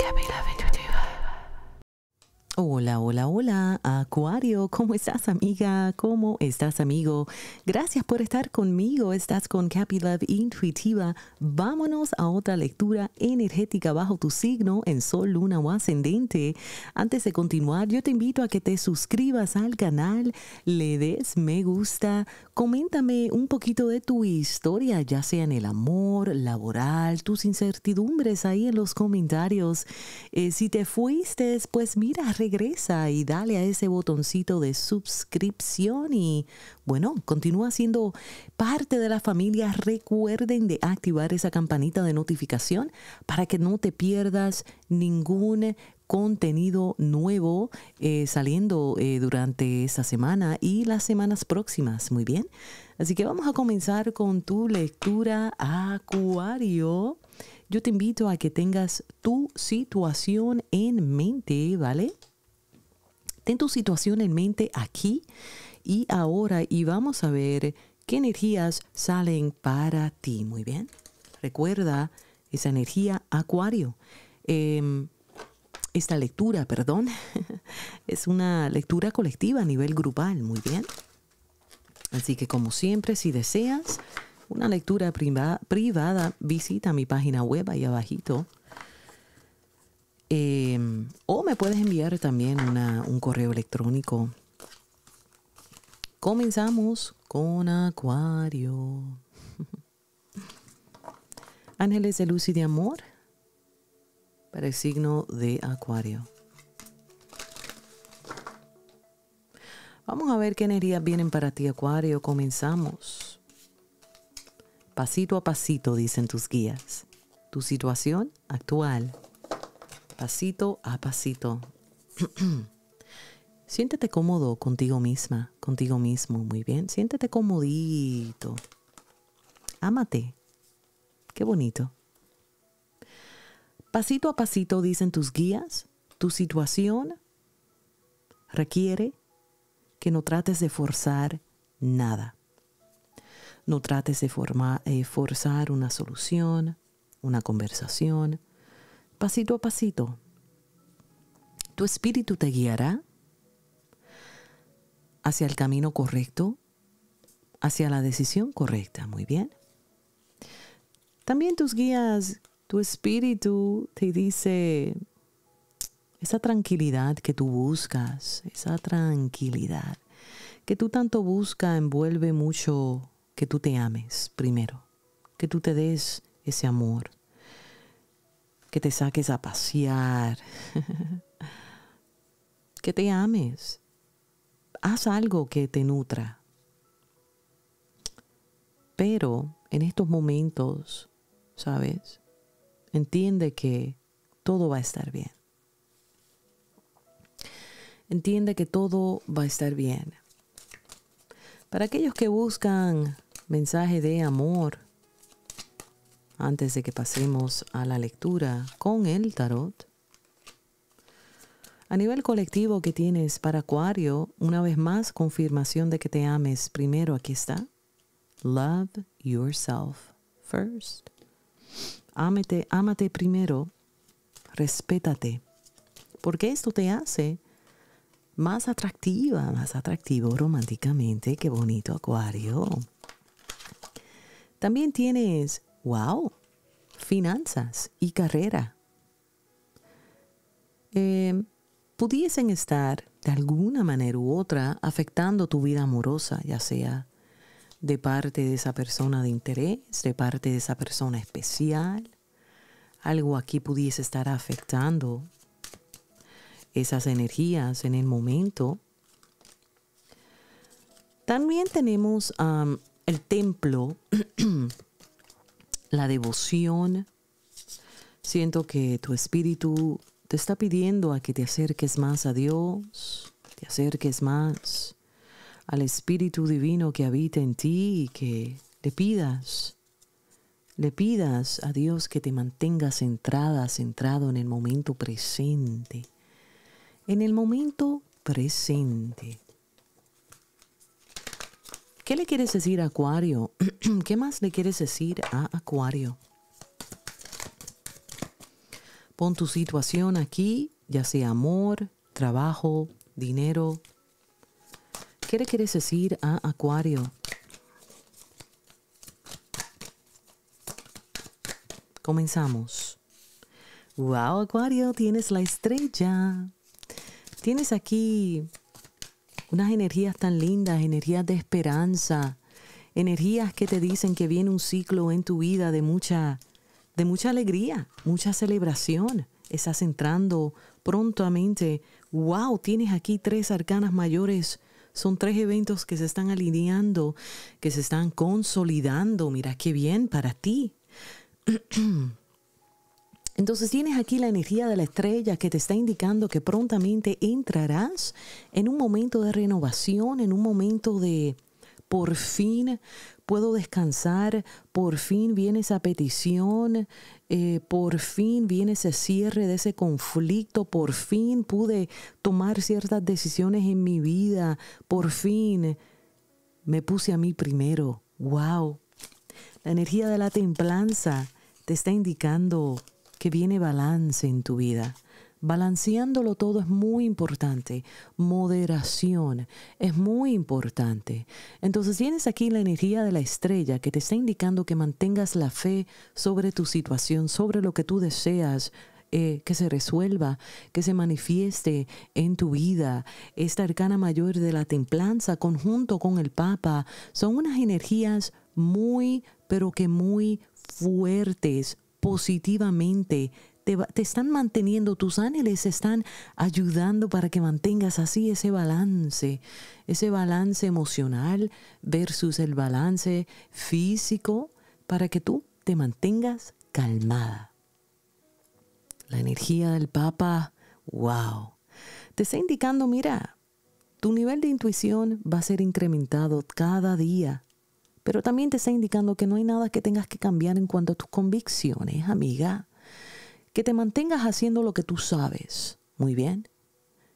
Gabby Lovey. Hola, hola, hola, Acuario, ¿cómo estás amiga? ¿Cómo estás amigo? Gracias por estar conmigo, estás con Happy Love Intuitiva. Vámonos a otra lectura energética bajo tu signo en Sol, Luna o Ascendente. Antes de continuar, yo te invito a que te suscribas al canal, le des me gusta, coméntame un poquito de tu historia, ya sea en el amor, laboral, tus incertidumbres ahí en los comentarios. Eh, si te fuiste, pues mira, regresa y dale a ese botoncito de suscripción y bueno, continúa siendo parte de la familia. Recuerden de activar esa campanita de notificación para que no te pierdas ningún contenido nuevo eh, saliendo eh, durante esta semana y las semanas próximas. Muy bien. Así que vamos a comenzar con tu lectura, Acuario. Yo te invito a que tengas tu situación en mente, ¿vale? Ten tu situación en mente aquí y ahora y vamos a ver qué energías salen para ti. Muy bien. Recuerda esa energía acuario. Em, esta lectura, perdón, es una lectura colectiva a nivel grupal. Muy bien. Así que como siempre, si deseas una lectura privada, visita mi página web ahí abajito Em, o me puedes enviar también un correo electrónico. Comenzamos con Acuario. Ángeles de luz y de amor para el signo de Acuario. Vamos a ver qué energías vienen para ti, Acuario. Comenzamos. Pasito a pasito, dicen tus guías. Tu situación actual pasito a pasito. Siéntete cómodo contigo misma, contigo mismo, muy bien. Siéntete comodito. Ámate. Qué bonito. Pasito a pasito, dicen tus guías, tu situación requiere que no trates de forzar nada. No trates de eh, forzar una solución, una conversación, pasito a pasito. Tu espíritu te guiará hacia el camino correcto, hacia la decisión correcta. Muy bien. También tus guías, tu espíritu te dice esa tranquilidad que tú buscas, esa tranquilidad que tú tanto buscas envuelve mucho que tú te ames primero, que tú te des ese amor, que te saques a pasear, que te ames. Haz algo que te nutra. Pero en estos momentos, ¿sabes? Entiende que todo va a estar bien. Entiende que todo va a estar bien. Para aquellos que buscan mensaje de amor, antes de que pasemos a la lectura con el tarot. A nivel colectivo que tienes para Acuario, una vez más confirmación de que te ames. Primero aquí está. Love yourself first. Ámete, ámate primero. Respétate. Porque esto te hace más atractiva, más atractivo románticamente. Qué bonito Acuario. También tienes wow, finanzas y carrera, em, pudiesen estar de alguna manera u otra afectando tu vida amorosa, ya sea de parte de esa persona de interés, de parte de esa persona especial. Algo aquí pudiese estar afectando esas energías en el momento. También tenemos el templo la devoción. Siento que tu espíritu te está pidiendo a que te acerques más a Dios, te acerques más al Espíritu Divino que habita en ti y que le pidas, le pidas a Dios que te mantenga centrada, centrado en el momento presente, en el momento presente. ¿Qué le quieres decir a Acuario? ¿Qué más le quieres decir a Acuario? Pon tu situación aquí, ya sea amor, trabajo, dinero. ¿Qué le quieres decir a Acuario? Comenzamos. Wow, Acuario, tienes la estrella. Tienes aquí unas energías tan lindas, energías de esperanza, energías que te dicen que viene un ciclo en tu vida de mucha, de mucha alegría, mucha celebración. Estás entrando prontamente. ¡Wow! Tienes aquí tres arcanas mayores. Son tres eventos que se están alineando, que se están consolidando. Mira qué bien para ti. Entonces tienes aquí la energía de la estrella que te está indicando que prontamente entrarás en un momento de renovación, en un momento de por fin puedo descansar, por fin viene esa petición, eh, por fin viene ese cierre de ese conflicto, por fin pude tomar ciertas decisiones en mi vida, por fin me puse a mí primero. ¡Wow! La energía de la templanza te está indicando que viene balance en tu vida. Balanceándolo todo es muy importante. Moderación es muy importante. Entonces tienes aquí la energía de la estrella que te está indicando que mantengas la fe sobre tu situación, sobre lo que tú deseas, eh, que se resuelva, que se manifieste en tu vida. Esta arcana mayor de la templanza conjunto con el Papa son unas energías muy, pero que muy fuertes, positivamente. Te, están manteniendo, tus ángeles están ayudando para que mantengas así ese balance, ese balance emocional versus el balance físico, para que tú te mantengas calmada. La energía del Papa, wow, te está indicando, mira, tu nivel de intuición va a ser incrementado cada día pero también te está indicando que no hay nada que tengas que cambiar en cuanto a tus convicciones, amiga. Que te mantengas haciendo lo que tú sabes, muy bien.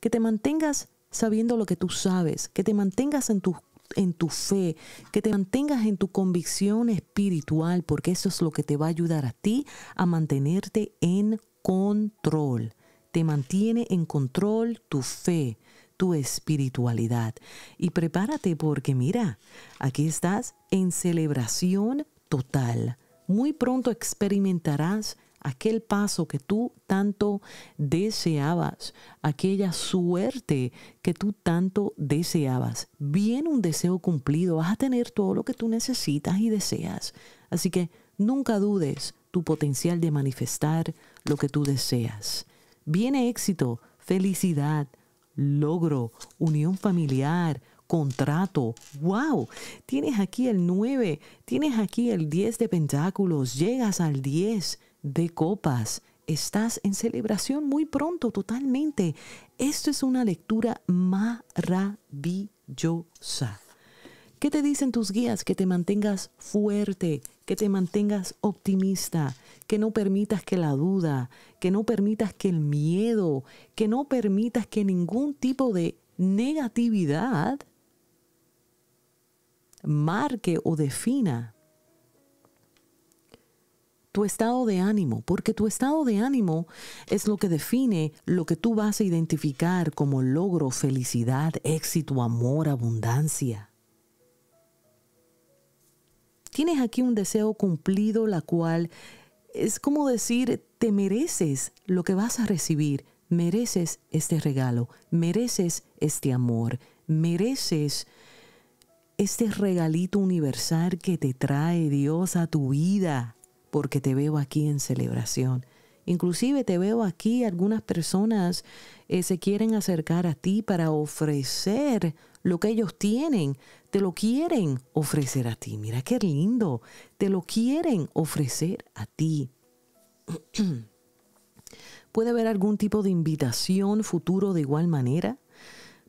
Que te mantengas sabiendo lo que tú sabes, que te mantengas en tu, en tu fe, que te mantengas en tu convicción espiritual, porque eso es lo que te va a ayudar a ti a mantenerte en control. Te mantiene en control tu fe, tu espiritualidad. Y prepárate porque mira, aquí estás en celebración total. Muy pronto experimentarás aquel paso que tú tanto deseabas, aquella suerte que tú tanto deseabas. Viene un deseo cumplido, vas a tener todo lo que tú necesitas y deseas. Así que nunca dudes tu potencial de manifestar lo que tú deseas. Viene éxito, felicidad, logro, unión familiar, contrato. ¡Wow! Tienes aquí el 9, tienes aquí el 10 de pentáculos, llegas al 10 de copas. Estás en celebración muy pronto, totalmente. Esto es una lectura maravillosa. ¿Qué te dicen tus guías? Que te mantengas fuerte, que te mantengas optimista, que no permitas que la duda, que no permitas que el miedo, que no permitas que ningún tipo de negatividad marque o defina tu estado de ánimo, porque tu estado de ánimo es lo que define lo que tú vas a identificar como logro, felicidad, éxito, amor, abundancia tienes aquí un deseo cumplido, la cual es como decir, te mereces lo que vas a recibir, mereces este regalo, mereces este amor, mereces este regalito universal que te trae Dios a tu vida, porque te veo aquí en celebración. Inclusive te veo aquí, algunas personas eh, se quieren acercar a ti para ofrecer lo que ellos tienen, te lo quieren ofrecer a ti. Mira qué lindo, te lo quieren ofrecer a ti. Puede haber algún tipo de invitación futuro de igual manera,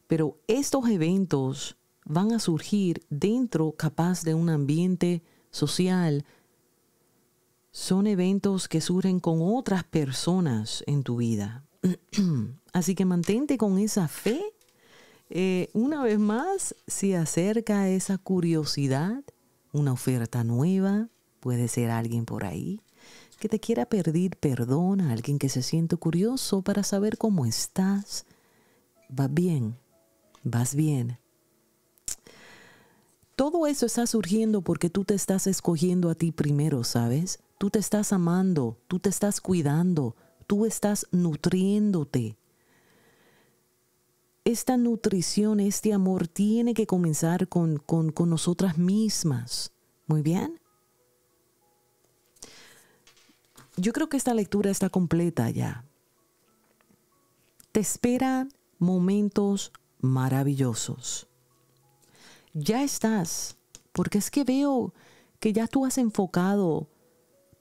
pero estos eventos van a surgir dentro capaz de un ambiente social. Son eventos que surgen con otras personas en tu vida. Así que mantente con esa fe eh, una vez más, si acerca esa curiosidad, una oferta nueva, puede ser alguien por ahí que te quiera pedir perdón, alguien que se siente curioso para saber cómo estás. Va bien, vas bien. Todo eso está surgiendo porque tú te estás escogiendo a ti primero, ¿sabes? Tú te estás amando, tú te estás cuidando, tú estás nutriéndote esta nutrición, este amor tiene que comenzar con, nosotras mismas. Muy bien. Yo creo que esta lectura está completa ya. Te esperan momentos maravillosos. Ya estás, porque es que veo que ya tú has enfocado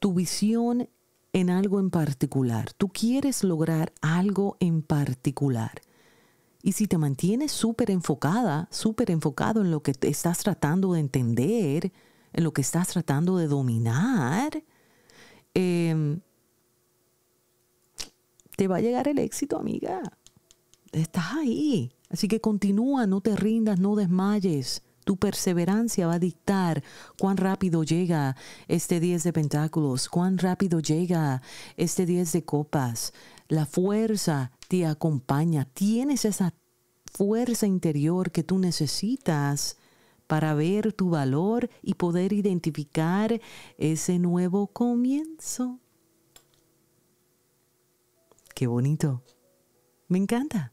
tu visión en algo en particular. Tú quieres lograr algo en particular. Y si te mantienes súper enfocada, súper enfocado en lo que estás tratando de entender, en lo que estás tratando de dominar, em, te va a llegar el éxito, amiga. Estás ahí. Así que continúa, no te rindas, no desmayes. Tu perseverancia va a dictar cuán rápido llega este 10 de pentáculos, cuán rápido llega este 10 de copas. La fuerza te acompaña, tienes esa fuerza interior que tú necesitas para ver tu valor y poder identificar ese nuevo comienzo. Qué bonito. Me encanta.